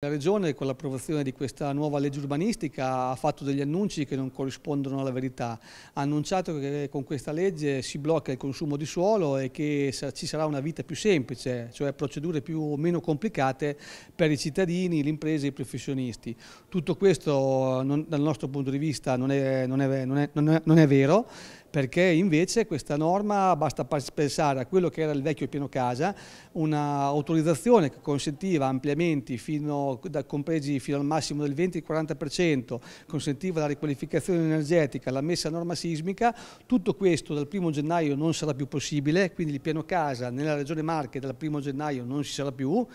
La Regione con l'approvazione di questa nuova legge urbanistica ha fatto degli annunci che non corrispondono alla verità. Ha annunciato che con questa legge si blocca il consumo di suolo e che ci sarà una vita più semplice, cioè procedure più o meno complicate per i cittadini, le imprese e i professionisti. Tutto questo non, dal nostro punto di vista non è, non è, non è, è vero perché invece questa norma basta pensare a quello che era il vecchio piano casa, un'autorizzazione che consentiva ampliamenti fino, da, compresi fino al massimo del 20-40%, consentiva la riqualificazione energetica, la messa a norma sismica, tutto questo dal 1 gennaio non sarà più possibile, quindi il piano casa nella regione Marche dal 1 gennaio non ci sarà più,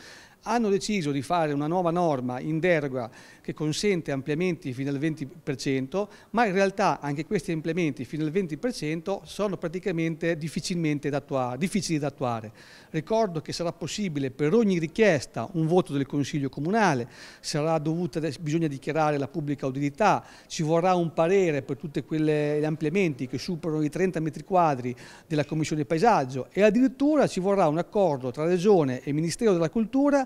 hanno deciso di fare una nuova norma in deroga che consente ampliamenti fino al 20%, ma in realtà anche questi ampliamenti fino al 20% sono praticamente difficilmente da attuare, difficili da attuare. Ricordo che sarà possibile per ogni richiesta un voto del Consiglio Comunale, dovuta, bisogna dichiarare la pubblica utilità, ci vorrà un parere per tutti quegli ampliamenti che superano i 30 metri quadri della Commissione Paesaggio e addirittura ci vorrà un accordo tra Regione e Ministero della Cultura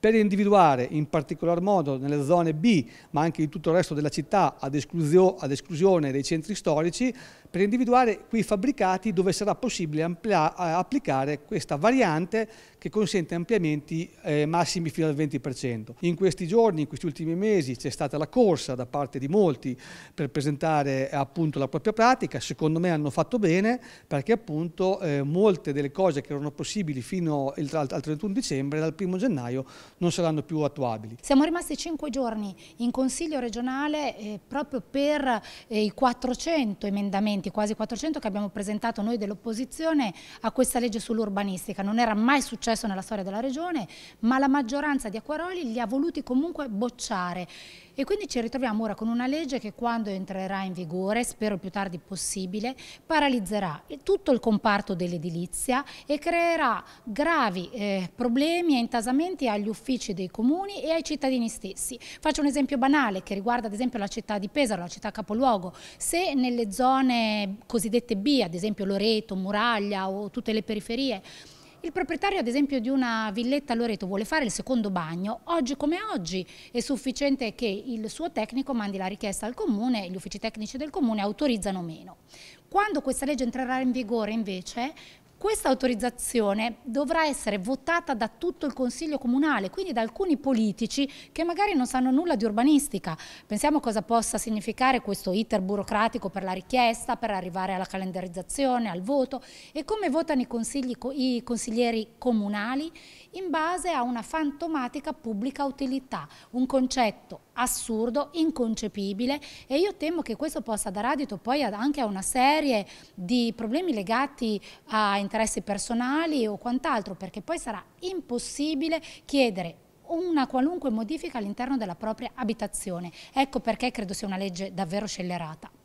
per individuare in particolar modo nelle zone B, ma anche in tutto il resto della città, ad, esclusio, ad esclusione dei centri storici, per individuare quei fabbricati dove sarà possibile applicare questa variante che consente ampliamenti eh, massimi fino al 20%. In questi giorni, in questi ultimi mesi, c'è stata la corsa da parte di molti per presentare eh, appunto la propria pratica, secondo me hanno fatto bene perché appunto eh, molte delle cose che erano possibili fino al 31 dicembre, dal 1 gennaio, non saranno più attuabili. Siamo rimasti cinque giorni in Consiglio regionale eh, proprio per eh, i 400 emendamenti, quasi 400 che abbiamo presentato noi dell'opposizione a questa legge sull'urbanistica. Non era mai successo nella storia della regione, ma la maggioranza di Acquaroli li ha voluti comunque bocciare. E quindi ci ritroviamo ora con una legge che quando entrerà in vigore, spero il più tardi possibile, paralizzerà tutto il comparto dell'edilizia e creerà gravi eh, problemi e intasamenti agli uffici uffici dei comuni e ai cittadini stessi. Faccio un esempio banale che riguarda ad esempio la città di Pesaro, la città capoluogo. Se nelle zone cosiddette B, ad esempio Loreto, Muraglia o tutte le periferie, il proprietario ad esempio di una villetta a Loreto vuole fare il secondo bagno, oggi come oggi è sufficiente che il suo tecnico mandi la richiesta al comune e gli uffici tecnici del comune autorizzano meno. Quando questa legge entrerà in vigore invece questa autorizzazione dovrà essere votata da tutto il Consiglio Comunale, quindi da alcuni politici che magari non sanno nulla di urbanistica. Pensiamo cosa possa significare questo iter burocratico per la richiesta, per arrivare alla calendarizzazione, al voto e come votano i, consigli, i consiglieri comunali in base a una fantomatica pubblica utilità, un concetto assurdo, inconcepibile e io temo che questo possa dar adito poi anche a una serie di problemi legati a interessi personali o quant'altro, perché poi sarà impossibile chiedere una qualunque modifica all'interno della propria abitazione. Ecco perché credo sia una legge davvero scellerata.